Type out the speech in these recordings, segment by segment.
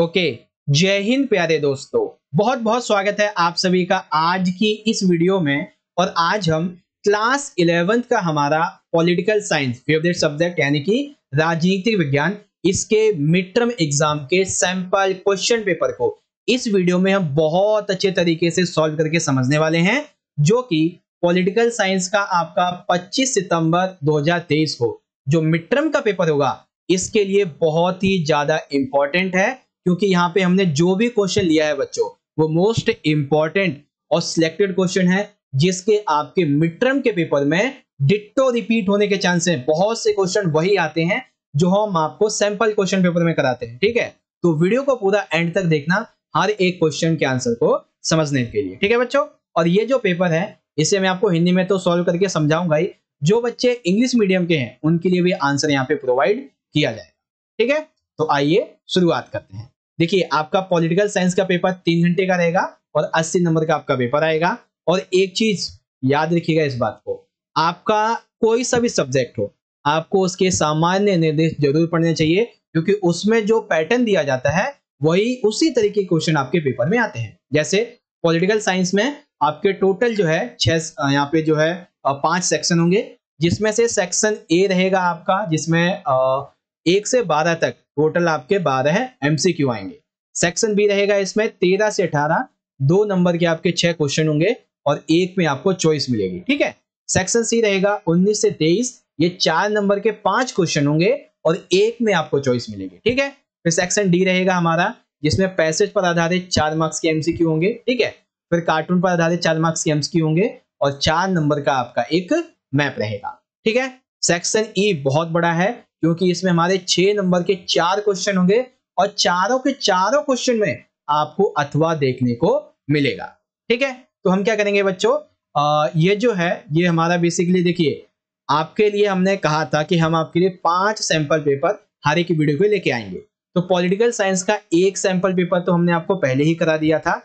okay जय हिंद प्यारे दोस्तों बहुत बहुत स्वागत है आप सभी का आज की इस वीडियो में और आज हम क्लास इलेवेंथ का हमारा पॉलिटिकल साइंस फेवरेट सब्जेक्ट यानी कि राजनीति विज्ञान इसके मिड टर्म एग्जाम के सैंपल क्वेश्चन पेपर को इस वीडियो में हम बहुत अच्छे तरीके से सॉल्व करके समझने वाले हैं जो कि पॉलिटिकल साइंस का आपका 25 सितंबर 2023 को जो मिड टर्म का पेपर होगा इसके लिए बहुत ही ज्यादा इंपॉर्टेंट है क्योंकि यहाँ पे हमने जो भी क्वेश्चन लिया है बच्चों वो मोस्ट इंपॉर्टेंट और सिलेक्टेड क्वेश्चन है जिसके आपके मिड टर्म के पेपर में डिट्टो रिपीट होने के चांस है बहुत से क्वेश्चन वही आते हैं जो हम आपको सैंपल क्वेश्चन पेपर में कराते हैं ठीक है तो वीडियो को पूरा एंड तक देखना हर एक क्वेश्चन के आंसर को समझने के लिए ठीक है बच्चों और ये जो पेपर है इसे मैं आपको हिंदी में तो सॉल्व करके समझाऊंगा जो बच्चे इंग्लिश मीडियम के हैं उनके लिए भी आंसर यहाँ पे प्रोवाइड किया जाएगा ठीक है तो आइए शुरुआत करते हैं देखिए आपका पॉलिटिकल साइंस का पेपर तीन घंटे का रहेगा और अस्सी नंबर का आपका पेपर आएगा और एक चीज याद रखिएगा इस बात को आपका कोई सा भी सब्जेक्ट हो आपको उसके सामान्य निर्देश जरूर पढ़ने चाहिए क्योंकि उसमें जो पैटर्न दिया जाता है वही उसी तरीके के क्वेश्चन आपके पेपर में आते हैं जैसे पॉलिटिकल साइंस में आपके टोटल जो है छह यहाँ पे जो है पांच सेक्शन होंगे जिसमें से सेक्शन ए रहेगा आपका जिसमें एक से बारह तक टोटल आपके बारह एमसीक्यू आएंगे सेक्शन बी रहेगा इसमें तेरह से अठारह दो नंबर के आपके छह क्वेश्चन होंगे और एक में आपको चॉइस मिलेगी ठीक है सेक्शन सी रहेगा उन्नीस से तेईस ये चार नंबर के पांच क्वेश्चन होंगे और एक में आपको चॉइस मिलेगी ठीक है फिर सेक्शन डी रहेगा हमारा जिसमें पैसेज पर आधारित चार मार्क्स के एमसीक्यू होंगे ठीक है फिर कार्टून पर आधारित चार मार्क्स के एमसीक्यू होंगे और चार नंबर का आपका एक मैप रहेगा ठीक है सेक्शन ई e बहुत बड़ा है क्योंकि इसमें हमारे छह नंबर के चार क्वेश्चन होंगे और चारों के चारों क्वेश्चन में आपको अथवा देखने को मिलेगा ठीक है तो हम क्या करेंगे बच्चों ये जो है ये हमारा बेसिकली देखिए आपके लिए हमने कहा था कि हम आपके लिए पांच सैंपल पेपर हर एक वीडियो को लेके आएंगे तो पॉलिटिकल साइंस का एक सैंपल पेपर तो हमने आपको पहले ही करा दिया था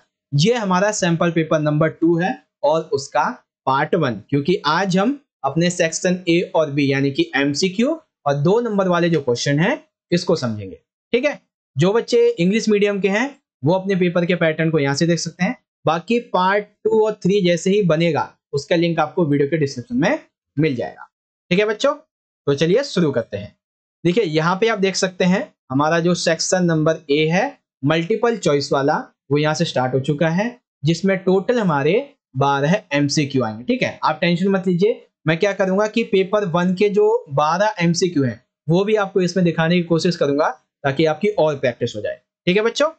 ये हमारा सैंपल पेपर नंबर टू है और उसका पार्ट वन क्योंकि आज हम अपने सेक्शन ए और बी यानी कि एमसीक्यू और दो नंबर वाले जो क्वेश्चन है इसको समझेंगे ठीक है जो बच्चे इंग्लिश मीडियम के हैं वो अपने पेपर के पैटर्न को यहाँ से देख सकते हैं बाकी पार्ट टू और थ्री जैसे ही बनेगा उसका लिंक आपको वीडियो के डिस्क्रिप्शन में मिल जाएगा ठीक है बच्चों तो चलिए शुरू करते हैं देखिए यहाँ पे आप देख सकते हैं हमारा जो सेक्शन नंबर ए है मल्टीपल चॉइस वाला वो यहाँ से स्टार्ट हो चुका है जिसमें टोटल हमारे बारह एम सी क्यू आएंगे ठीक है आप टेंशन मत लीजिए मैं क्या करूंगा कि पेपर वन के जो बारह एम सी क्यू है वो भी आपको इसमें दिखाने की कोशिश करूंगा ताकि आपकी और प्रैक्टिस हो जाए ठीक है बच्चों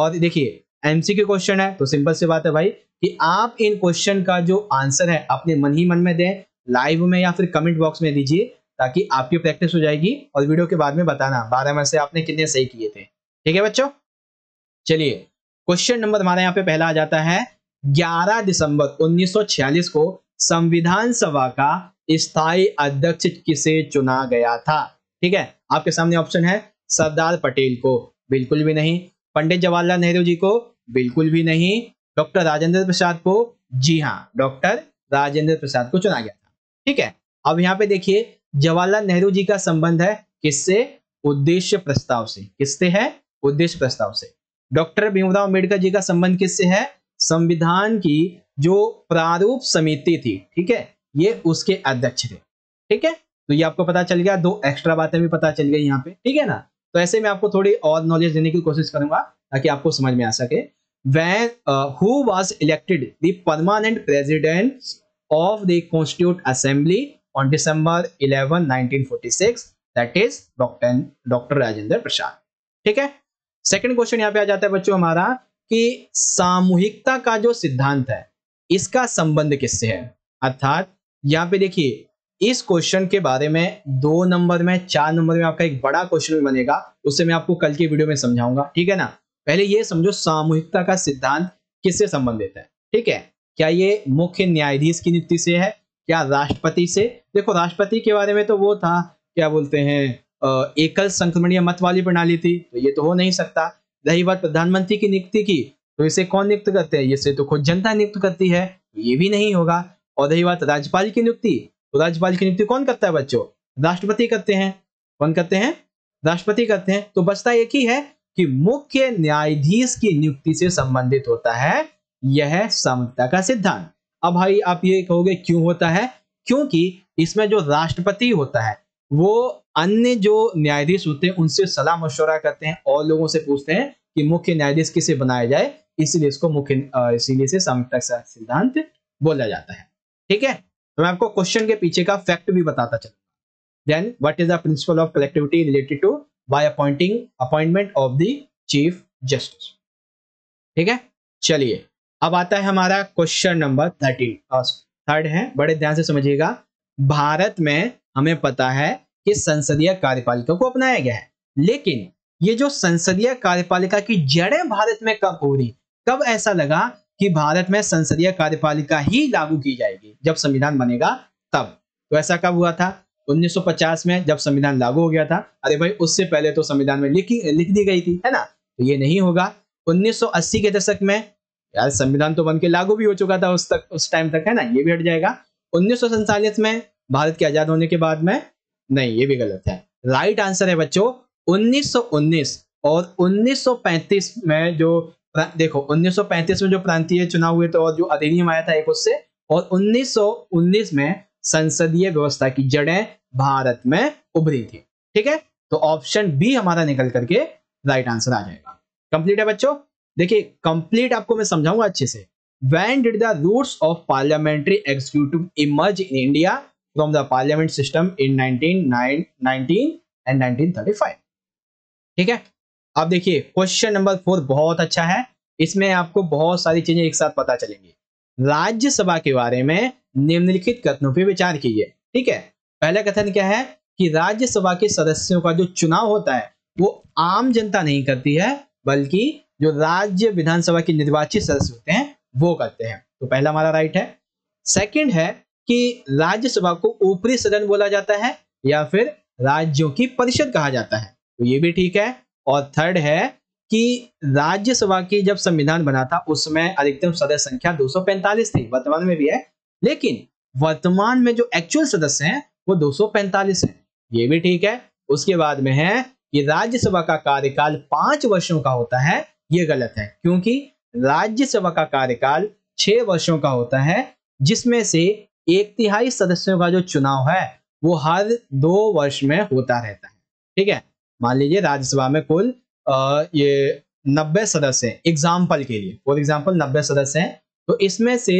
और देखिए एमसीक्यू क्वेश्चन है तो सिंपल सी बात है भाई कि आप इन क्वेश्चन का जो आंसर है अपने मन ही मन में दें लाइव में या फिर कमेंट बॉक्स में दीजिए ताकि आपकी प्रैक्टिस हो जाएगी और वीडियो के बाद में बताना बारह में से आपने कितने सही किए थे ठीक है बच्चों चलिए क्वेश्चन नंबर हमारे यहाँ पे पहला आ जाता है 11 दिसंबर 1946 को संविधान सभा का स्थायी अध्यक्ष किसे चुना गया था ठीक है आपके सामने ऑप्शन है सरदार पटेल को बिल्कुल भी नहीं पंडित जवाहरलाल नेहरू जी को बिल्कुल भी नहीं डॉक्टर राजेंद्र प्रसाद को जी हाँ डॉक्टर राजेंद्र प्रसाद को चुना गया था ठीक है अब यहाँ पे देखिए जवाहरलाल नेहरू जी का संबंध है किससे उद्देश्य प्रस्ताव से किससे है उद्देश्य प्रस्ताव से डॉक्टर भीमराव अम्बेडकर जी का संबंध किससे है संविधान की जो प्रारूप समिति थी ठीक है ये उसके अध्यक्ष थे ठीक है तो ये आपको पता चल गया दो एक्स्ट्रा बातें भी पता चल गई यहाँ पे ठीक है ना तो ऐसे में आपको थोड़ी और नॉलेज देने की कोशिश करूंगा ताकि आपको समझ में आ सके when who was elected permanent president of the constituent assembly on December eleven 1946 that is doctor doctor Rajendra Prasad ठीक है सेकेंड क्वेश्चन यहाँ पे आ जाता है बच्चों हमारा कि सामूहिकता का जो सिद्धांत है इसका संबंध किससे है अर्थात यहाँ पे देखिए इस क्वेश्चन के बारे में दो नंबर में चार नंबर में आपका एक बड़ा क्वेश्चन बनेगा उससे मैं आपको कल की वीडियो में समझाऊंगा ठीक है ना पहले ये समझो सामूहिकता का सिद्धांत किससे संबंधित है ठीक है क्या ये मुख्य न्यायाधीश की नियुक्ति से है क्या राष्ट्रपति से देखो राष्ट्रपति के बारे में तो वो था क्या बोलते हैं एकल संक्रमणीय मत वाली प्रणाली थी तो ये तो हो नहीं सकता रही बात प्रधानमंत्री की नियुक्ति की तो इसे कौन नियुक्त करते हैं इसे तो खुद जनता नियुक्त करती है ये भी नहीं होगा और रही बात राज्यपाल की नियुक्ति तो राज्यपाल की नियुक्ति कौन करता है बच्चों राष्ट्रपति करते हैं कौन करते हैं राष्ट्रपति करते हैं तो बचता एक ही है कि मुख्य न्यायाधीश की नियुक्ति से संबंधित होता है यह समता का सिद्धांत अब भाई आप ये कहोगे क्यों होता है क्योंकि इसमें जो राष्ट्रपति होता है वो अन्य जो न्यायाधीश होते हैं उनसे सलाह मशवरा करते हैं और लोगों से पूछते हैं कि मुख्य न्यायाधीश किसे बनाया जाए इसलिए इसको मुख्य इसीलिए से संहिता सिद्धांत बोला जाता है ठीक है तो मैं आपको क्वेश्चन के पीछे का फैक्ट भी बताता चलूंगा then what is the principle of collectivity related to by appointing appointment of the chief justice ठीक है चलिए अब आता है हमारा क्वेश्चन नंबर थर्टीन थर्ड है बड़े ध्यान से समझिएगा भारत में हमें पता है कि संसदीय कार्यपालिका को अपनाया गया है लेकिन ये जो संसदीय कार्यपालिका की जड़ें भारत में कब हो रही कब ऐसा लगा कि भारत में संसदीय कार्यपालिका ही लागू की जाएगी जब संविधान बनेगा तब तो ऐसा कब हुआ था 1950 में जब संविधान लागू हो गया था अरे भाई उससे पहले तो संविधान में लिखी लिख दी गई थी है ना तो ये नहीं होगा 1980 के दशक में यार संविधान तो बन के लागू भी हो चुका था उस तक उस टाइम तक है ना ये भी हट जाएगा उन्नीस में भारत के आजाद होने के बाद में नहीं ये भी गलत है राइट आंसर है बच्चों 1919 और 1935 में जो देखो 1935 में जो प्रांतीय चुनाव हुए थे और जो अधिनियम आया था एक उससे और 1919 में संसदीय व्यवस्था की जड़ें भारत में उभरी थी ठीक है तो ऑप्शन बी हमारा निकल करके राइट आंसर आ जाएगा कंप्लीट है बच्चों देखिए कंप्लीट आपको मैं समझाऊंगा अच्छे से when did the roots of parliamentary executive emerge in India from the parliament system in nineteen and five ठीक है अब देखिए क्वेश्चन नंबर फोर बहुत अच्छा है इसमें आपको बहुत सारी चीजें एक साथ पता चलेंगी राज्यसभा के बारे में निम्नलिखित कथनों पर विचार कीजिए ठीक है पहला कथन क्या है कि राज्यसभा के सदस्यों का जो चुनाव होता है वो आम जनता नहीं करती है बल्कि जो राज्य विधानसभा के निर्वाचित सदस्य होते हैं वो करते हैं तो पहला हमारा राइट है सेकंड है कि राज्यसभा को ऊपरी सदन बोला जाता है या फिर राज्यों की परिषद कहा जाता है तो ये भी ठीक है और थर्ड है कि राज्यसभा की जब संविधान बना था उसमें अधिकतम सदस्य संख्या 245 थी वर्तमान में भी है लेकिन वर्तमान में जो एक्चुअल सदस्य हैं वो 245 हैं ये भी ठीक है उसके बाद में है कि राज्यसभा का कार्यकाल पांच वर्षों का होता है ये गलत है क्योंकि राज्यसभा का कार्यकाल छह वर्षों का होता है जिसमें से एक तिहाई सदस्यों का जो चुनाव है वो हर दो वर्ष में होता रहता है ठीक है मान लीजिए राज्यसभा में कुल ये नब्बे सदस्य हैं एग्जाम्पल के लिए फॉर एग्जाम्पल नब्बे सदस्य हैं तो इसमें से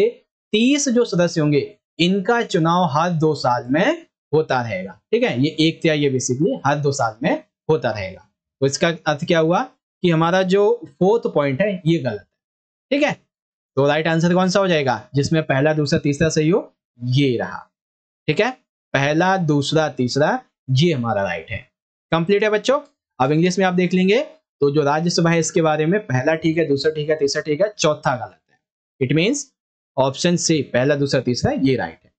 तीस जो सदस्य होंगे इनका चुनाव हर दो साल में होता रहेगा ठीक है ये एक तिहाई तो ये बेसिकली हर दो साल में होता रहेगा तो इसका अर्थ क्या हुआ कि हमारा जो फोर्थ पॉइंट है ये गलत है ठीक है तो राइट आंसर कौन सा हो जाएगा जिसमें पहला दूसरा तीसरा सही हो ये रहा ठीक है पहला दूसरा तीसरा ये हमारा राइट है कंप्लीट है बच्चों अब इंग्लिश में आप देख लेंगे तो जो राज्यसभा है इसके बारे में पहला ठीक है दूसरा ठीक है तीसरा ठीक है चौथा गलत है इट मीन्स ऑप्शन सी पहला दूसरा तीसरा ये राइट है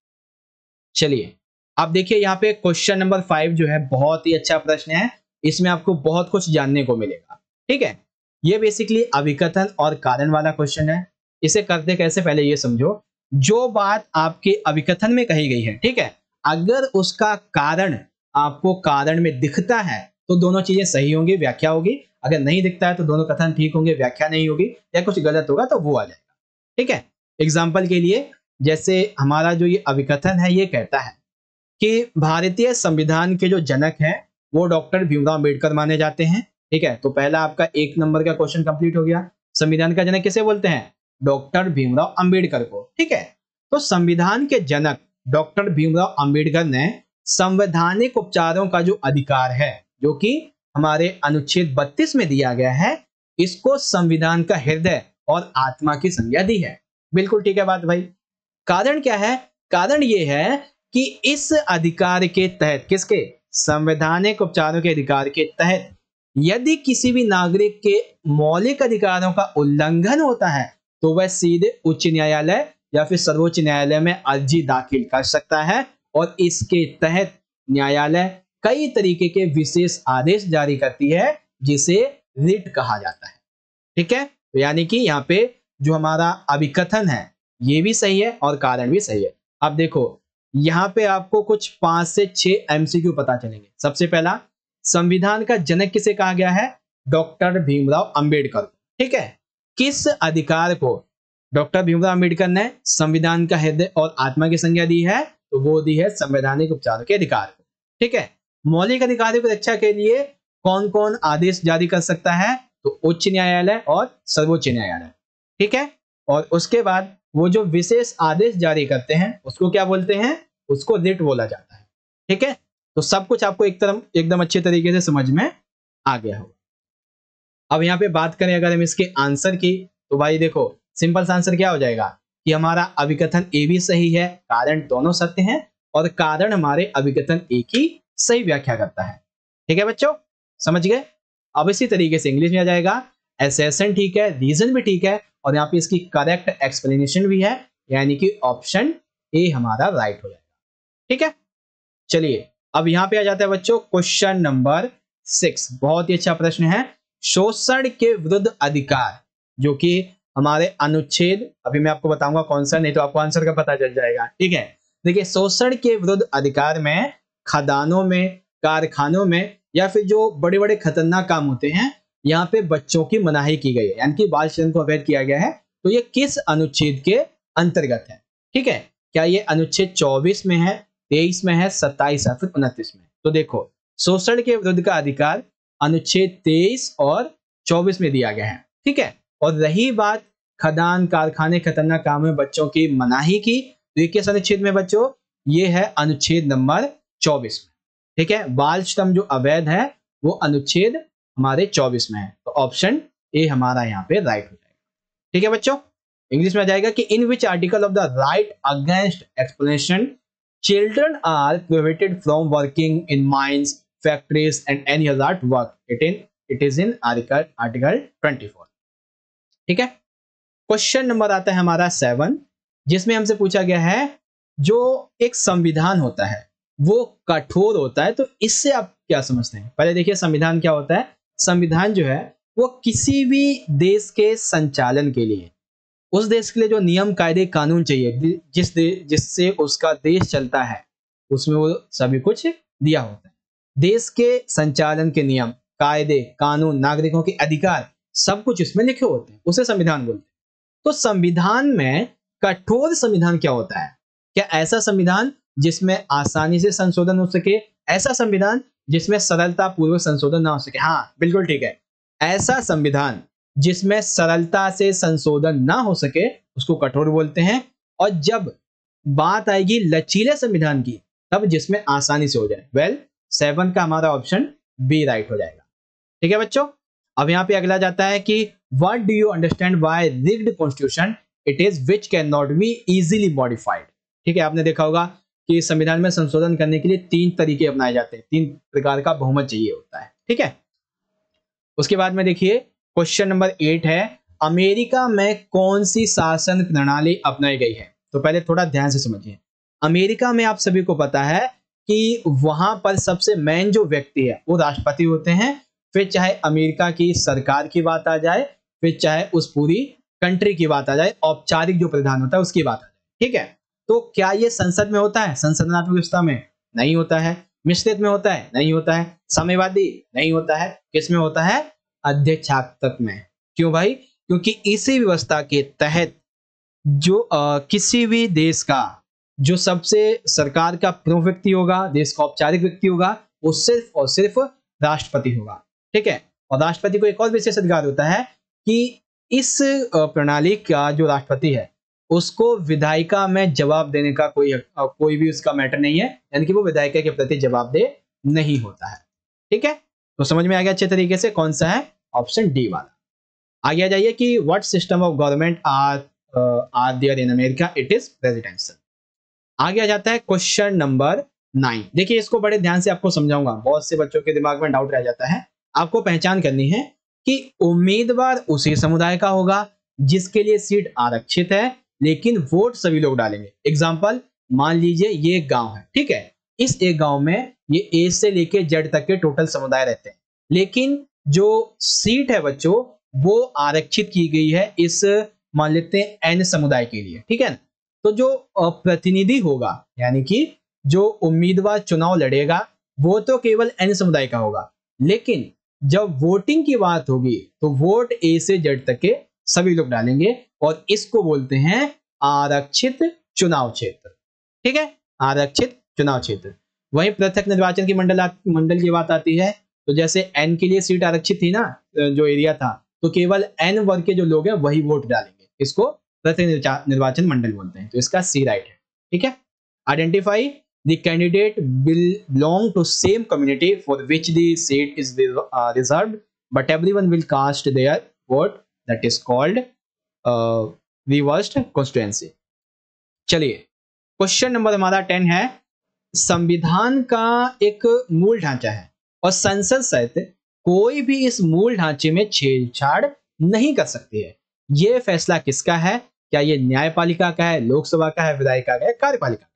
चलिए आप देखिए यहाँ पे क्वेश्चन नंबर फाइव जो है बहुत ही अच्छा प्रश्न है इसमें आपको बहुत कुछ जानने को मिलेगा ठीक है ये बेसिकली अभिकथन और कारण वाला क्वेश्चन है इसे करते कैसे पहले ये समझो जो बात आपके अभिकथन में कही गई है ठीक है अगर उसका कारण आपको कारण में दिखता है तो दोनों चीजें सही होंगी व्याख्या होगी अगर नहीं दिखता है तो दोनों कथन ठीक होंगे व्याख्या नहीं होगी या कुछ गलत होगा तो वो आ जाएगा ठीक है एग्जाम्पल के लिए जैसे हमारा जो ये अभिकथन है ये कहता है कि भारतीय संविधान के जो जनक हैं वो डॉक्टर भीमराव अम्बेडकर माने जाते हैं ठीक है तो पहला आपका एक नंबर का क्वेश्चन कंप्लीट हो गया संविधान का जनक किसे बोलते हैं डॉक्टर भीमराव अंबेडकर को ठीक है तो संविधान के जनक डॉक्टर भीमराव अंबेडकर ने संवैधानिक उपचारों का जो अधिकार है जो कि हमारे अनुच्छेद 32 में दिया गया है इसको संविधान का हृदय और आत्मा की संज्ञा दी है बिल्कुल ठीक है बात भाई कारण क्या है कारण यह है कि इस अधिकार के तहत किसके संवैधानिक उपचारों के अधिकार के तहत यदि किसी भी नागरिक के मौलिक अधिकारों का उल्लंघन होता है तो वह सीधे उच्च न्यायालय या फिर सर्वोच्च न्यायालय में अर्जी दाखिल कर सकता है और इसके तहत न्यायालय कई तरीके के विशेष आदेश जारी करती है जिसे रिट कहा जाता है ठीक है तो यानी कि यहाँ पे जो हमारा अभिकथन है ये भी सही है और कारण भी सही है अब देखो यहाँ पे आपको कुछ पांच से छह एमसीक्यू पता चलेंगे सबसे पहला संविधान का जनक किसे कहा गया है डॉक्टर भीमराव अंबेडकर ठीक है किस अधिकार को डॉक्टर भीमराव अंबेडकर ने संविधान का हृदय और आत्मा की संज्ञा दी है तो वो दी है संवैधानिक उपचार के अधिकार को ठीक है मौलिक अधिकारों की रक्षा के लिए कौन कौन आदेश जारी कर सकता है तो उच्च न्यायालय और सर्वोच्च न्यायालय ठीक है और उसके बाद वो जो विशेष आदेश जारी करते हैं उसको क्या बोलते हैं उसको रिट बोला जाता है ठीक है तो सब कुछ आपको एक तरह एकदम अच्छे तरीके से समझ में आ गया होगा अब यहाँ पे बात करें अगर हम इसके आंसर की तो भाई देखो सिंपल सा आंसर क्या हो जाएगा कि हमारा अभिकथन ए भी सही है कारण दोनों सत्य हैं और कारण हमारे अभिकथन ए की सही व्याख्या करता है ठीक है बच्चों समझ गए अब इसी तरीके से इंग्लिश में आ जाएगा एसेसन ठीक है रीजन भी ठीक है और यहाँ पे इसकी करेक्ट एक्सप्लेनेशन भी है यानी कि ऑप्शन ए हमारा राइट हो जाएगा ठीक है चलिए अब यहाँ पे आ जाता है बच्चों क्वेश्चन नंबर सिक्स बहुत ही अच्छा प्रश्न है शोषण के विरुद्ध अधिकार जो कि हमारे अनुच्छेद अभी मैं आपको बताऊंगा कौन सा नहीं तो आपको आंसर का पता चल जाएगा ठीक है देखिए शोषण के विरुद्ध अधिकार में खदानों में कारखानों में या फिर जो बड़े बड़े खतरनाक काम होते हैं यहाँ पे बच्चों की मनाही की गई है यानी कि बाल श्रम को अवैध किया गया है तो ये किस अनुच्छेद के अंतर्गत है ठीक है क्या ये अनुच्छेद चौबीस में है तेईस में है सत्ताईस या फिर उनतीस में तो देखो शोषण के विरुद्ध का अधिकार अनुच्छेद तेईस और चौबीस में दिया गया है ठीक है और रही बात खदान कारखाने खतरनाक काम में बच्चों की मनाही की तो ये किस अनुच्छेद में बच्चों ये है अनुच्छेद नंबर चौबीस में ठीक है बाल श्रम जो अवैध है वो अनुच्छेद हमारे चौबीस में है तो ऑप्शन ए हमारा यहाँ पे राइट हो जाएगा ठीक है बच्चों इंग्लिश में आ जाएगा कि in which article of the right against explanation children are prohibited from working in mind factories and any other work it in it is in article twenty four ठीक है क्वेश्चन नंबर आता है हमारा seven जिसमें हमसे पूछा गया है जो एक संविधान होता है वो कठोर होता है तो इससे आप क्या समझते हैं पहले देखिए संविधान क्या होता है संविधान जो है वो किसी भी देश के संचालन के लिए उस देश के लिए जो नियम कायदे कानून चाहिए जिस जिससे उसका देश चलता है उसमें वो सभी कुछ दिया होता है देश के संचालन के नियम कायदे कानून नागरिकों के अधिकार सब कुछ उसमें लिखे होते हैं उसे संविधान बोलते हैं तो संविधान में कठोर संविधान क्या होता है क्या ऐसा संविधान जिसमें आसानी से संशोधन हो सके ऐसा संविधान जिसमें सरलता पूर्वक संशोधन ना हो सके हाँ बिल्कुल ठीक है ऐसा संविधान जिसमें सरलता से संशोधन ना हो सके उसको कठोर बोलते हैं और जब बात आएगी लचीले संविधान की तब जिसमें आसानी से हो जाए वेल well, सेवन का हमारा ऑप्शन बी राइट हो जाएगा ठीक है बच्चों अब यहाँ पे अगला जाता है कि what do you understand by rigid constitution it is which can not be easily modified ठीक है आपने देखा होगा कि संविधान में संशोधन करने के लिए तीन तरीके अपनाए जाते हैं तीन प्रकार का बहुमत चाहिए होता है ठीक है उसके बाद में देखिए क्वेश्चन नंबर एट है अमेरिका में कौन सी शासन प्रणाली अपनाई गई है तो पहले थोड़ा ध्यान से समझिए अमेरिका में आप सभी को पता है कि वहां पर सबसे मेन जो व्यक्ति है वो राष्ट्रपति होते हैं फिर चाहे अमेरिका की सरकार की बात आ जाए फिर चाहे उस पूरी कंट्री की बात आ जाए औपचारिक जो प्रधान होता है उसकी बात आ जाए ठीक है तो क्या ये संसद में होता है संसदनात्मक व्यवस्था में नहीं होता है मिश्रित में होता है नहीं होता है साम्यवादी नहीं होता है किसमें होता है अध्यक्षात्मक में क्यों भाई क्योंकि इसी व्यवस्था के तहत जो आ, किसी भी देश का जो सबसे सरकार का प्रमुख व्यक्ति होगा देश का औपचारिक व्यक्ति होगा वो सिर्फ और सिर्फ राष्ट्रपति होगा ठीक है और राष्ट्रपति को एक और विशेष अधिकार होता है कि इस प्रणाली का जो राष्ट्रपति है उसको विधायिका में जवाब देने का कोई कोई भी उसका मैटर नहीं है यानी कि वो विधायिका के प्रति जवाबदेह नहीं होता है ठीक है तो समझ में आ गया अच्छे तरीके से कौन सा है ऑप्शन डी वाला आगे आ जाइए कि what system of government are are there in America it is presidential आगे आ जाता है क्वेश्चन नंबर नाइन देखिए इसको बड़े ध्यान से आपको समझाऊंगा बहुत से बच्चों के दिमाग में डाउट रह जाता है आपको पहचान करनी है कि उम्मीदवार उसी समुदाय का होगा जिसके लिए सीट आरक्षित है लेकिन वोट सभी लोग डालेंगे एग्जाम्पल मान लीजिए ये एक गांव है ठीक है इस एक गांव में ये ए से लेके जेड तक के टोटल समुदाय रहते हैं लेकिन जो सीट है बच्चों वो आरक्षित की गई है इस मान लेते हैं एन समुदाय के लिए ठीक है तो जो प्रतिनिधि होगा यानी कि जो उम्मीदवार चुनाव लड़ेगा वो तो केवल एन समुदाय का होगा लेकिन जब वोटिंग की बात होगी तो वोट ए से जेड तक के सभी लोग डालेंगे और इसको बोलते हैं आरक्षित चुनाव क्षेत्र ठीक है आरक्षित चुनाव क्षेत्र वहीं पृथक निर्वाचन की मंडल मंडल की बात आती है तो जैसे एन के लिए सीट आरक्षित थी ना जो एरिया था तो केवल एन वर्ग के जो लोग हैं वही वोट डालेंगे इसको प्रत्येक निर्वाचन मंडल बोलते हैं तो इसका सी राइट है ठीक है identify the candidate will belong to same community for which the seat is uh, reserved but everyone will cast their vote that is called uh, reversed constituency चलिए क्वेश्चन नंबर हमारा टेन है संविधान का एक मूल ढांचा है और संसद सहित कोई भी इस मूल ढांचे में छेड़छाड़ नहीं कर सकती है यह फैसला किसका है क्या यह न्यायपालिका का है लोकसभा का है विधायिका का है कार्यपालिका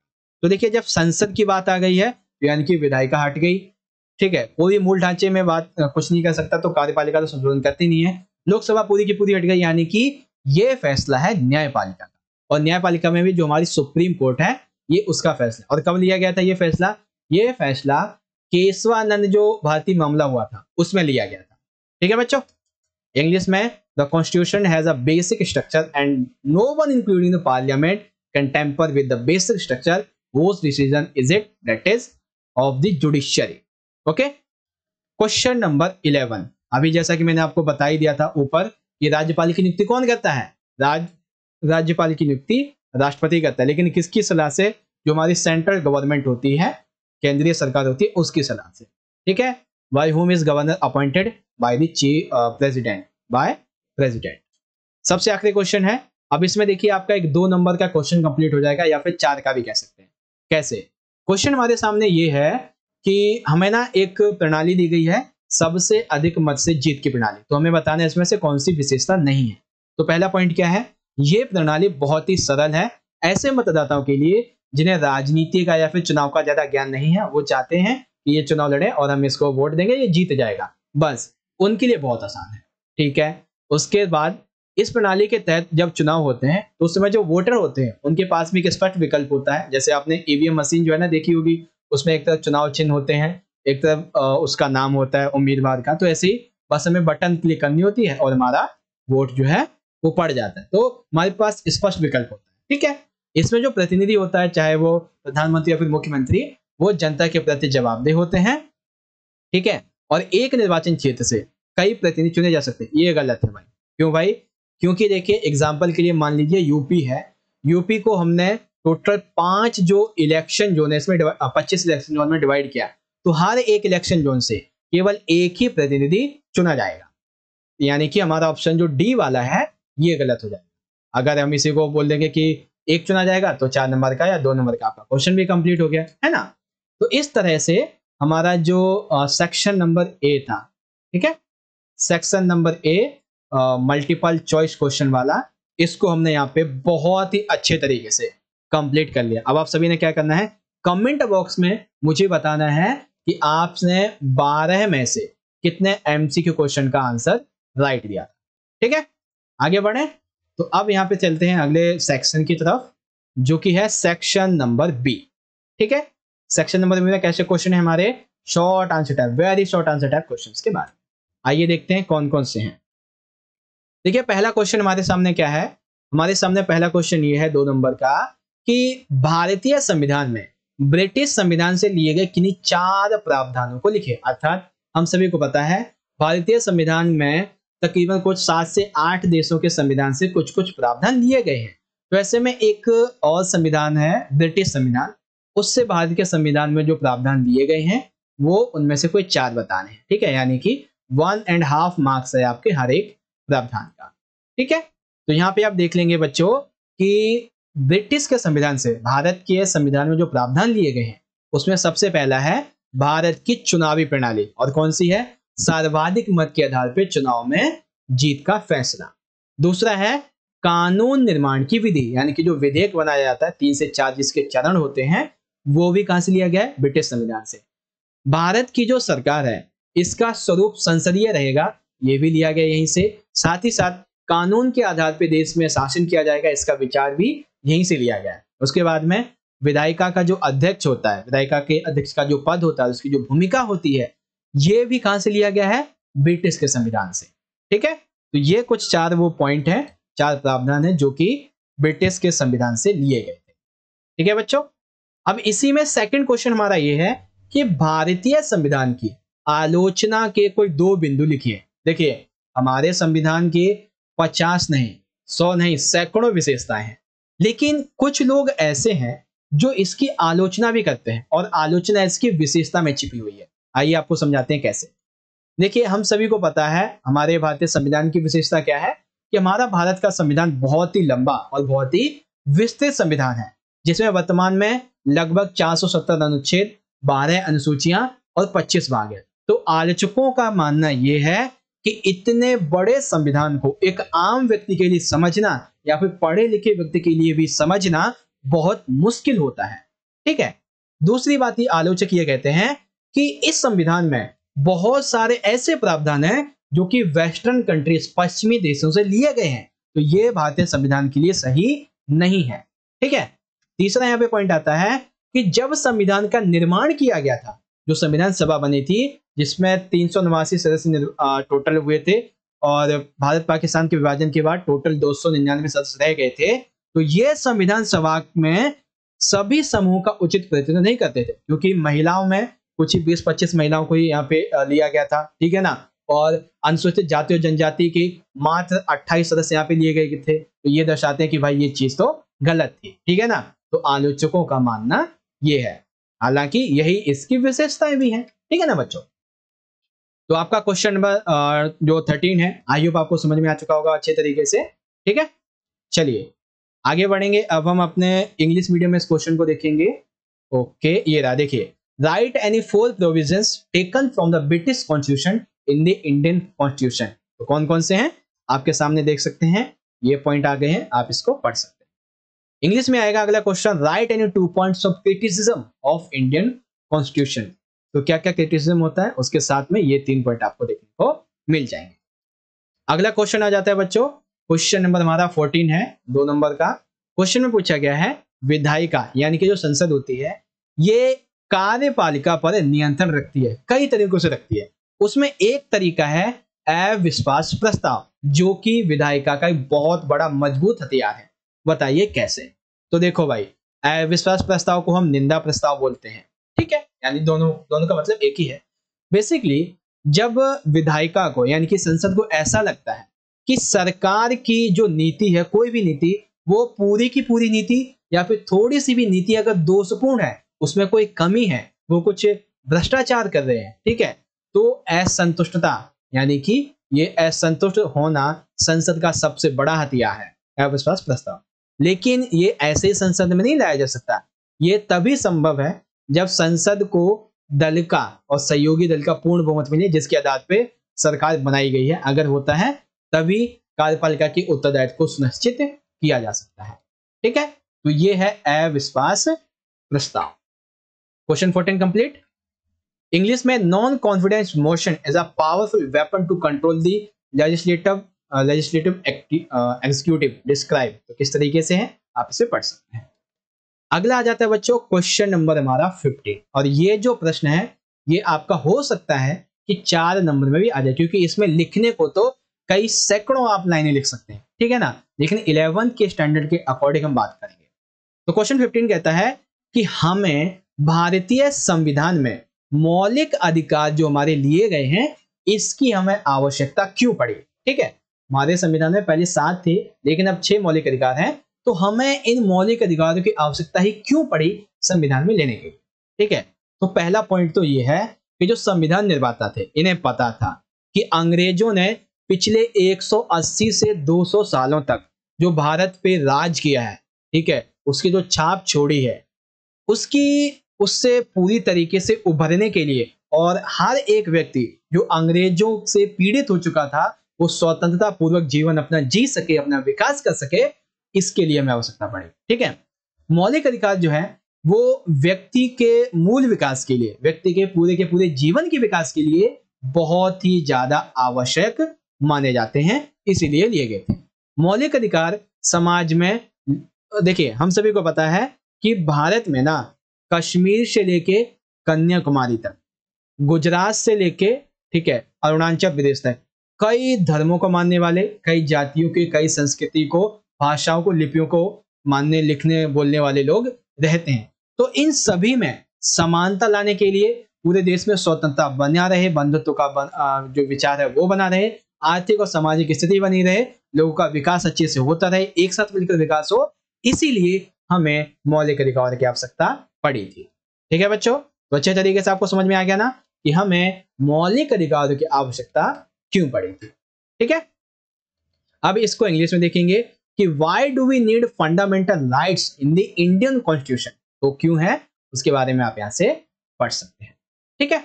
तो देखिए जब संसद की बात आ गई है तो यानी कि विधायिका हट गई ठीक है पूरी मूल ढांचे में बात कुछ नहीं कर सकता तो कार्यपालिका तो संशोधन करती नहीं है लोकसभा पूरी की पूरी हट गई यानी कि ये फैसला है न्यायपालिका का और न्यायपालिका में भी जो हमारी सुप्रीम कोर्ट है ये उसका फैसला और कब लिया गया था ये फैसला ये फैसला केशवानंद जो भारतीय मामला हुआ था उसमें लिया गया था ठीक है बच्चों इंग्लिश में the constitution has a basic structure and no one including the parliament can tamper with the basic structure whose decision is it that is of the judiciary okay question number 11 अभी जैसा कि मैंने आपको बता ही दिया था ऊपर कि राज्यपाल की नियुक्ति कौन करता है राज राज्यपाल की नियुक्ति राष्ट्रपति करता है लेकिन किसकी सलाह से जो हमारी सेंट्रल गवर्नमेंट होती है केंद्रीय सरकार होती है उसकी सलाह से ठीक है by whom is governor appointed by the chief president by president सबसे आखिरी क्वेश्चन है अब इसमें देखिए आपका एक दो नंबर का क्वेश्चन कंप्लीट हो जाएगा या फिर चार का भी कह सकते हैं कैसे क्वेश्चन हमारे सामने ये है कि हमें ना एक प्रणाली दी गई है सबसे अधिक मत से जीत की प्रणाली तो हमें बताना है इसमें से कौन सी विशेषता नहीं है तो पहला पॉइंट क्या है ये प्रणाली बहुत ही सरल है ऐसे मतदाताओं के लिए जिन्हें राजनीति का या फिर चुनाव का ज्यादा ज्ञान नहीं है वो चाहते हैं कि ये चुनाव लड़े और हम इसको वोट देंगे ये जीत जाएगा बस उनके लिए बहुत आसान है ठीक है उसके बाद इस प्रणाली के तहत जब चुनाव होते हैं तो उस समय जो वोटर होते हैं उनके पास भी एक स्पष्ट विकल्प होता है जैसे आपने ईवीएम e मशीन जो है ना देखी होगी उसमें एक तरफ चुनाव चिन्ह होते हैं एक तरफ उसका नाम होता है उम्मीदवार का तो ऐसे ही बस हमें बटन क्लिक करनी होती है और हमारा वोट जो है वो पड़ जाता है तो हमारे पास स्पष्ट विकल्प होता है ठीक है इसमें जो प्रतिनिधि होता है चाहे वो प्रधानमंत्री या फिर मुख्यमंत्री वो जनता के प्रति जवाबदेह होते हैं ठीक है और एक निर्वाचन क्षेत्र से कई प्रतिनिधि चुने जा सकते हैं ये गलत है भाई क्यों भाई क्योंकि देखिए एग्जाम्पल के लिए मान लीजिए यूपी है यूपी को हमने टोटल पांच जो इलेक्शन जोन है इसमें पच्चीस इलेक्शन जोन में डिवाइड किया तो हर एक इलेक्शन जोन से केवल एक ही प्रतिनिधि चुना जाएगा यानी कि हमारा ऑप्शन जो डी वाला है ये गलत हो जाएगा अगर हम इसी को बोल देंगे कि एक चुना जाएगा तो चार नंबर का या दो नंबर का आपका क्वेश्चन भी कंप्लीट हो गया है ना तो इस तरह से हमारा जो सेक्शन नंबर ए था ठीक है section number A multiple choice question वाला इसको हमने यहाँ पे बहुत ही अच्छे तरीके से कंप्लीट कर लिया अब आप सभी ने क्या करना है कमेंट बॉक्स में मुझे बताना है कि आपने 12 में से कितने एमसीक्यू क्वेश्चन का आंसर राइट दिया ठीक है आगे बढ़े तो अब यहाँ पे चलते हैं अगले सेक्शन की तरफ जो कि है सेक्शन नंबर बी ठीक है सेक्शन नंबर बी में कैसे क्वेश्चन है हमारे short answer type very short answer type question के बारे आइए देखते हैं कौन कौन से हैं देखिए पहला क्वेश्चन हमारे सामने क्या है हमारे सामने पहला क्वेश्चन ये है दो नंबर का कि भारतीय संविधान में ब्रिटिश संविधान से लिए गए किन्हीं चार प्रावधानों को लिखे अर्थात हम सभी को पता है भारतीय संविधान में तकरीबन कुछ सात से आठ देशों के संविधान से कुछ कुछ प्रावधान लिए गए हैं तो ऐसे में एक और संविधान है ब्रिटिश संविधान उससे भारत के संविधान में जो प्रावधान दिए गए हैं वो उनमें से कोई चार बताने हैं ठीक है यानी कि वन एंड हाफ मार्क्स है आपके हर एक प्रावधान का ठीक है तो यहाँ पे आप देख लेंगे बच्चों कि ब्रिटिश के संविधान से भारत के संविधान में जो प्रावधान लिए गए हैं उसमें सबसे पहला है भारत की चुनावी प्रणाली और कौन सी है सर्वाधिक मत के आधार पर चुनाव में जीत का फैसला दूसरा है कानून निर्माण की विधि यानी कि जो विधेयक बनाया जाता है तीन से चार जिसके चरण होते हैं वो भी कहां से लिया गया है ब्रिटिश संविधान से भारत की जो सरकार है इसका स्वरूप संसदीय रहेगा ये भी लिया गया यहीं से साथ ही साथ कानून के आधार पर देश में शासन किया जाएगा इसका विचार भी यहीं से लिया गया है उसके बाद में विधायिका का जो अध्यक्ष होता है विधायिका के अध्यक्ष का जो पद होता है उसकी जो भूमिका होती है ये भी कहां से लिया गया है ब्रिटिश के संविधान से ठीक है तो ये कुछ चार वो पॉइंट है चार प्रावधान है जो कि ब्रिटिश के संविधान से लिए गए थे ठीक है बच्चों अब इसी में सेकंड क्वेश्चन हमारा ये है कि भारतीय संविधान की आलोचना के कोई दो बिंदु लिखिए देखिए हमारे संविधान की पचास नहीं सौ नहीं सैकड़ों विशेषताएं हैं लेकिन कुछ लोग ऐसे हैं जो इसकी आलोचना भी करते हैं और आलोचना इसकी विशेषता में छिपी हुई है आइए आपको समझाते हैं कैसे देखिए हम सभी को पता है हमारे भारतीय संविधान की विशेषता क्या है कि हमारा भारत का संविधान बहुत ही लंबा और बहुत ही विस्तृत संविधान है जिसमें वर्तमान में लगभग 470 अनुच्छेद 12 अनुसूचियां और 25 भाग है तो आलोचकों का मानना यह है कि इतने बड़े संविधान को एक आम व्यक्ति के लिए समझना या फिर पढ़े लिखे व्यक्ति के लिए भी समझना बहुत मुश्किल होता है ठीक है दूसरी बात ये आलोचक ये कहते हैं कि इस संविधान में बहुत सारे ऐसे प्रावधान हैं जो कि वेस्टर्न कंट्रीज पश्चिमी देशों से लिए गए हैं तो ये भारतीय संविधान के लिए सही नहीं है ठीक है तीसरा यहाँ पे पॉइंट आता है कि जब संविधान का निर्माण किया गया था जो संविधान सभा बनी थी जिसमें तीन सौ नवासी सदस्य टोटल हुए थे और भारत पाकिस्तान के विभाजन के बाद टोटल दो सौ निन्यानवे सदस्य रह गए थे तो ये संविधान सभा में सभी समूह का उचित प्रतिनिधित्व नहीं करते थे क्योंकि महिलाओं में कुछ ही बीस पच्चीस महिलाओं को ही यहाँ पे लिया गया था ठीक है ना और अनुसूचित जाति और जनजाति की मात्र अट्ठाईस सदस्य यहाँ पे लिए गए थे तो ये दर्शाते हैं कि भाई ये चीज तो गलत थी ठीक है ना तो आलोचकों का मानना ये है हालांकि यही इसकी विशेषताएं भी हैं ठीक है ना बच्चों तो आपका क्वेश्चन नंबर जो थर्टीन है आई होप आपको समझ में आ चुका होगा अच्छे तरीके से ठीक है चलिए आगे बढ़ेंगे अब हम अपने इंग्लिश मीडियम में इस क्वेश्चन को देखेंगे ओके ये रहा देखिए right any four provision taken from the British constitution in the Indian constitution तो कौन कौन से हैं आपके सामने देख सकते हैं ये पॉइंट आ गए हैं आप इसको पढ़ सकते हैं इंग्लिश में आएगा अगला question right any two points of criticism of Indian constitution तो क्या क्या क्रिटिसिज्म होता है उसके साथ में ये तीन पॉइंट आपको देखने को मिल जाएंगे अगला क्वेश्चन आ जाता है बच्चों क्वेश्चन नंबर हमारा फोर्टीन है दो नंबर का क्वेश्चन में पूछा गया है विधायिका यानी कि जो संसद होती है ये कार्यपालिका पर नियंत्रण रखती है कई तरीकों से रखती है उसमें एक तरीका है अविश्वास प्रस्ताव जो कि विधायिका का एक बहुत बड़ा मजबूत हथियार है बताइए कैसे तो देखो भाई अविश्वास प्रस्ताव को हम निंदा प्रस्ताव बोलते हैं ठीक है यानी दोनों दोनों का मतलब एक ही है बेसिकली जब विधायिका को यानी कि संसद को ऐसा लगता है कि सरकार की जो नीति है कोई भी नीति वो पूरी की पूरी नीति या फिर थोड़ी सी भी नीति अगर दोषपूर्ण है उसमें कोई कमी है वो कुछ भ्रष्टाचार कर रहे हैं ठीक है तो असंतुष्टता यानी कि ये असंतुष्ट होना संसद का सबसे बड़ा हथियार है अविश्वास प्रस्ताव लेकिन ये ऐसे ही संसद में नहीं लाया जा सकता ये तभी संभव है जब संसद को दल का और सहयोगी दल का पूर्ण बहुमत मिले जिसके आधार पे सरकार बनाई गई है अगर होता है तभी कार्यपालिका के उत्तरदायित्व को सुनिश्चित किया जा सकता है ठीक है तो ये है अविश्वास प्रस्ताव क्वेश्चन फोर्टीन कंप्लीट इंग्लिश में non confidence motion is a powerful weapon to control the legislative legislative executive describe तो किस तरीके से है आप इसे पढ़ सकते हैं अगला आ जाता है बच्चों क्वेश्चन नंबर हमारा फिफ्टीन और ये जो प्रश्न है ये आपका हो सकता है कि चार नंबर में भी आ जाए क्योंकि इसमें लिखने को तो कई सैकड़ों आप लाइनें लिख सकते हैं ठीक है ना लेकिन इलेवंथ के स्टैंडर्ड के अकॉर्डिंग हम बात करेंगे तो क्वेश्चन फिफ्टीन कहता है कि हमें भारतीय संविधान में मौलिक अधिकार जो हमारे लिए गए हैं इसकी हमें आवश्यकता क्यों पड़ी ठीक है हमारे संविधान में पहले सात थे लेकिन अब छह मौलिक अधिकार हैं तो हमें इन मौलिक अधिकारों की आवश्यकता ही क्यों पड़ी संविधान में लेने की ठीक है तो पहला पॉइंट तो ये है कि जो संविधान निर्माता थे इन्हें पता था कि अंग्रेजों ने पिछले 180 से 200 सालों तक जो भारत पे राज किया है ठीक है उसकी जो छाप छोड़ी है उसकी उससे पूरी तरीके से उभरने के लिए और हर एक व्यक्ति जो अंग्रेजों से पीड़ित हो चुका था वो स्वतंत्रता पूर्वक जीवन अपना जी सके अपना विकास कर सके इसके लिए हमें आवश्यकता पड़ेगी ठीक है मौलिक अधिकार जो है वो व्यक्ति के मूल विकास के लिए व्यक्ति के पूरे के पूरे जीवन के विकास के लिए बहुत ही ज्यादा आवश्यक माने जाते हैं इसीलिए लिए गए थे मौलिक अधिकार समाज में देखिए हम सभी को पता है कि भारत में ना कश्मीर से लेके कन्याकुमारी तक गुजरात से लेके ठीक है अरुणाचल प्रदेश तक कई धर्मों को मानने वाले कई जातियों के कई संस्कृति को भाषाओं को लिपियों को मानने लिखने बोलने वाले लोग रहते हैं तो इन सभी में समानता लाने के लिए पूरे देश में स्वतंत्रता बना रहे बंधुत्व का बन, आ, जो विचार है वो बना रहे आर्थिक और सामाजिक स्थिति बनी रहे लोगों का विकास अच्छे से होता रहे एक साथ मिलकर विकास हो इसीलिए हमें मौलिक अधिकार की आवश्यकता पड़ी थी ठीक है बच्चों तो अच्छे तरीके से आपको समझ में आ गया ना कि हमें मौलिक अधिकारों की आवश्यकता क्यों पड़ेगी ठीक है अब इसको इंग्लिश में देखेंगे कि why do we need fundamental right in the Indian constitution तो क्यों है उसके बारे में आप यहां से पढ़ सकते हैं ठीक है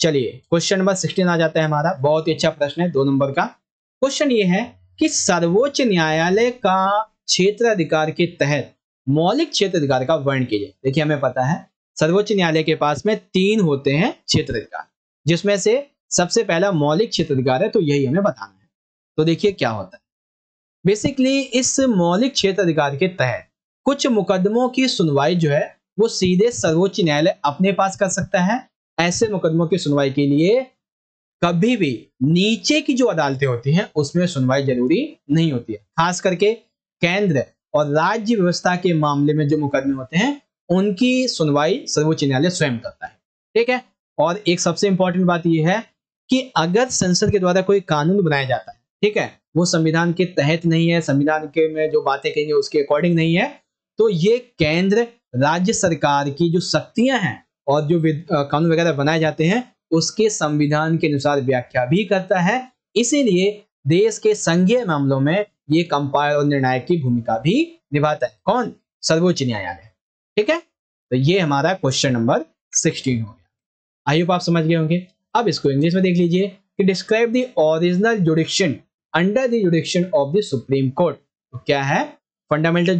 चलिए क्वेश्चन नंबर सिक्सटीन आ जाता है हमारा बहुत ही अच्छा प्रश्न है दो नंबर का क्वेश्चन ये है कि सर्वोच्च न्यायालय का क्षेत्र अधिकार के तहत मौलिक क्षेत्र अधिकार का वर्ण कीजिए देखिए हमें पता है सर्वोच्च न्यायालय के पास में तीन होते हैं क्षेत्र अधिकार जिसमें से सबसे पहला मौलिक क्षेत्र अधिकार है तो यही हमें बताना है तो देखिए क्या होता है बेसिकली इस मौलिक क्षेत्र अधिकार के तहत कुछ मुकदमों की सुनवाई जो है वो सीधे सर्वोच्च न्यायालय अपने पास कर सकता है ऐसे मुकदमों की सुनवाई के लिए कभी भी नीचे की जो अदालतें होती हैं उसमें सुनवाई जरूरी नहीं होती है खास करके केंद्र और राज्य व्यवस्था के मामले में जो मुकदमे होते हैं उनकी सुनवाई सर्वोच्च न्यायालय स्वयं करता है ठीक है और एक सबसे इंपॉर्टेंट बात यह है कि अगर संसद के द्वारा कोई कानून बनाया जाता है ठीक है वो संविधान के तहत नहीं है संविधान के में जो बातें कही है उसके अकॉर्डिंग नहीं है तो ये केंद्र राज्य सरकार की जो शक्तियां हैं और जो कानून वगैरह बनाए जाते हैं उसके संविधान के अनुसार व्याख्या भी करता है इसीलिए देश के संघीय मामलों में ये कंपायर और निर्णायक की भूमिका भी निभाता है कौन सर्वोच्च न्यायालय ठीक है तो ये हमारा क्वेश्चन नंबर सिक्सटीन हो गया आई होप आप समझ गए होंगे अब इसको इंग्लिश में देख लीजिए कि describe the original jurisdiction under jurisdiction of the supreme court तो क्या है फंडामेंटल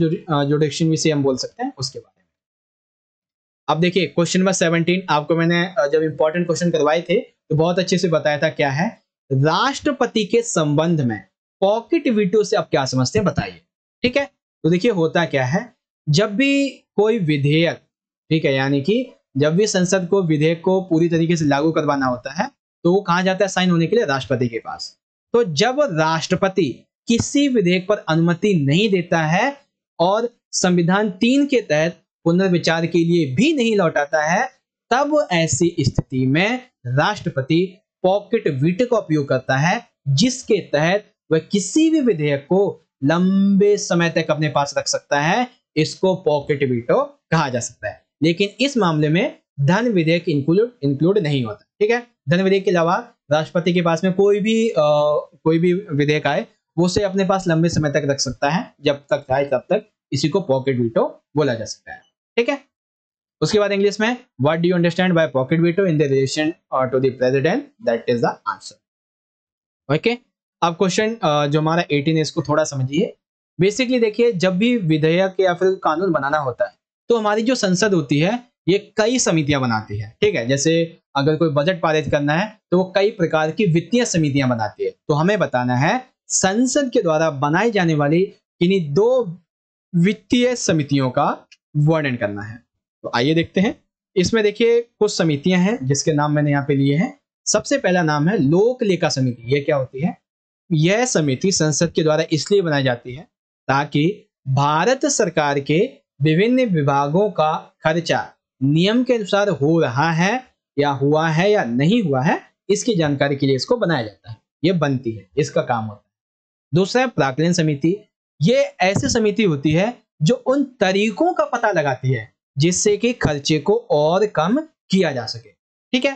जुडिक्शन भी से हम बोल सकते हैं उसके बारे में अब देखिए क्वेश्चन नंबर सेवनटीन आपको मैंने जब इंपॉर्टेंट क्वेश्चन करवाए थे तो बहुत अच्छे से बताया था क्या है राष्ट्रपति के संबंध में पॉकेट वीटो से आप क्या समझते हैं बताइए ठीक है तो देखिए होता क्या है जब भी कोई विधेयक ठीक है यानी कि जब भी संसद को विधेयक को पूरी तरीके से लागू करवाना होता है तो वो कहा जाता है साइन होने के लिए राष्ट्रपति के पास तो जब राष्ट्रपति किसी विधेयक पर अनुमति नहीं देता है और संविधान तीन के तहत पुनर्विचार के लिए भी नहीं लौटाता है तब ऐसी स्थिति में राष्ट्रपति पॉकेट विट का उपयोग करता है जिसके तहत वह किसी भी विधेयक को लंबे समय तक अपने पास रख सकता है इसको पॉकेट वीटो कहा जा सकता है लेकिन इस मामले में धन विधेयक इंक्लूड इंक्लूड नहीं होता ठीक है धन विधेयक के अलावा राष्ट्रपति के पास में कोई भी आ, कोई भी विधेयक आए वो उसे अपने पास लंबे समय तक रख सकता है जब तक चाहे तब तक इसी को पॉकेट वीटो बोला जा सकता है ठीक है उसके बाद इंग्लिश में what do understand by pocket veto in the relation to the president that is the answer okay अब क्वेश्चन uh, जो हमारा एटीन है इसको थोड़ा समझिए बेसिकली देखिए जब भी विधेयक या फिर कानून बनाना होता है तो हमारी जो संसद होती है ये कई समितियां बनाती है ठीक है जैसे अगर कोई बजट पारित करना है तो वो कई प्रकार की वित्तीय समितियां बनाती है तो हमें बताना है संसद के द्वारा बनाई जाने वाली इन्हीं दो वित्तीय समितियों का वर्णन करना है तो आइए देखते हैं इसमें देखिए कुछ समितियां हैं जिसके नाम मैंने यहाँ पे लिए हैं सबसे पहला नाम है लोक लेखा समिति यह क्या होती है यह समिति संसद के द्वारा इसलिए बनाई जाती है ताकि भारत सरकार के विभिन्न विभागों का खर्चा नियम के अनुसार हो रहा है या हुआ है या नहीं हुआ है इसकी जानकारी के लिए इसको बनाया जाता है ये बनती है इसका काम होता है दूसरा प्राकलन समिति ये ऐसी समिति होती है जो उन तरीकों का पता लगाती है जिससे कि खर्चे को और कम किया जा सके ठीक है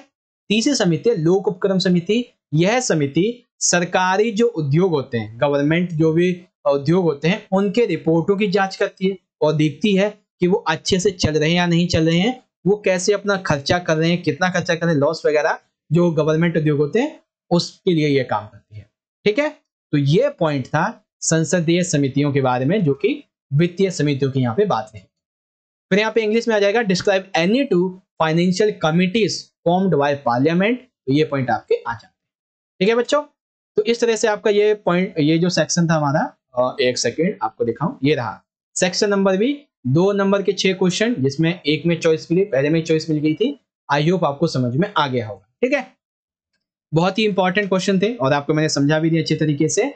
तीसरी समिति लोक उपक्रम समिति यह समिति सरकारी जो उद्योग होते हैं गवर्नमेंट जो भी उद्योग होते हैं उनके रिपोर्टों की जांच करती है और देखती है कि वो अच्छे से चल रहे हैं या नहीं चल रहे हैं वो कैसे अपना खर्चा कर रहे हैं कितना खर्चा कर रहे हैं लॉस वगैरह जो गवर्नमेंट उद्योग होते हैं उसके लिए ये काम करती है ठीक है तो ये पॉइंट था संसदीय समितियों के बारे में जो कि वित्तीय समितियों की यहाँ पे बात है फिर यहाँ पे इंग्लिश में आ जाएगा describe any two financial committees formed by parliament तो ये पॉइंट आपके आ जाते हैं ठीक है बच्चों तो इस तरह से आपका ये पॉइंट ये जो सेक्शन था हमारा एक सेकेंड आपको दिखाऊं ये रहा सेक्शन नंबर भी दो नंबर के छह क्वेश्चन जिसमें एक में चॉइस मिली पहले में चॉइस मिल गई थी आई होप आपको समझ में आ गया होगा ठीक है बहुत ही इंपॉर्टेंट क्वेश्चन थे और आपको मैंने समझा भी दिया अच्छे तरीके से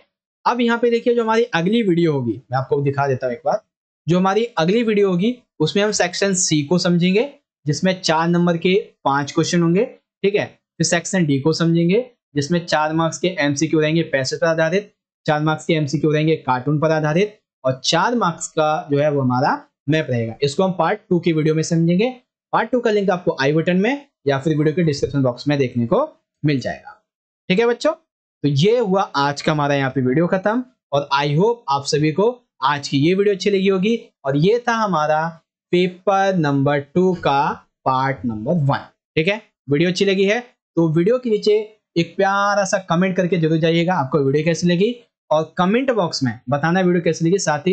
अब यहाँ पे देखिए जो हमारी अगली वीडियो होगी मैं आपको दिखा देता हूँ एक बार जो हमारी अगली वीडियो होगी उसमें हम सेक्शन सी को समझेंगे जिसमें चार नंबर के पांच क्वेश्चन होंगे ठीक है फिर सेक्शन डी को समझेंगे जिसमें चार मार्क्स के एमसीक्यू रहेंगे पैसे पर आधारित चार मार्क्स के एमसीक्यू रहेंगे कार्टून पर आधारित और चार मार्क्स का जो है वो हमारा मैप रहेगा इसको हम पार्ट टू की वीडियो में समझेंगे पार्ट टू का लिंक आपको आई बटन में या फिर वीडियो के डिस्क्रिप्शन बॉक्स में देखने को मिल जाएगा ठीक है बच्चों तो ये हुआ आज का हमारा यहाँ पे वीडियो खत्म और आई होप आप सभी को आज की ये वीडियो अच्छी लगी होगी और ये था हमारा पेपर नंबर टू का पार्ट नंबर वन ठीक है वीडियो अच्छी लगी है तो वीडियो के नीचे एक प्यारा सा कमेंट करके जरूर जाइएगा आपको वीडियो कैसी लगी और कमेंट बॉक्स में बताना वीडियो कैसे लगी साथ ही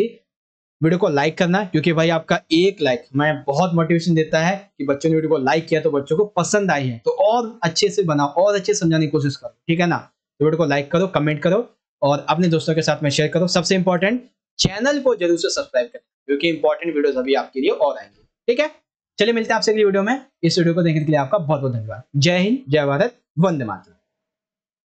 वीडियो को लाइक करना क्योंकि भाई आपका एक लाइक मैं बहुत मोटिवेशन देता है कि बच्चों ने वीडियो को लाइक किया तो बच्चों को पसंद आई है तो और अच्छे से बनाओ और अच्छे समझाने की कोशिश करो ठीक है ना तो वीडियो को लाइक करो कमेंट करो और अपने दोस्तों के साथ में शेयर करो सबसे इंपॉर्टेंट चैनल को जरूर से सब्सक्राइब करें क्योंकि इंपॉर्टेंट वीडियो अभी आपके लिए और आएंगे ठीक है चलिए मिलते हैं आपसे अगली वीडियो में इस वीडियो को देखने के लिए आपका बहुत बहुत धन्यवाद जय हिंद जय भारत वंदे मातरम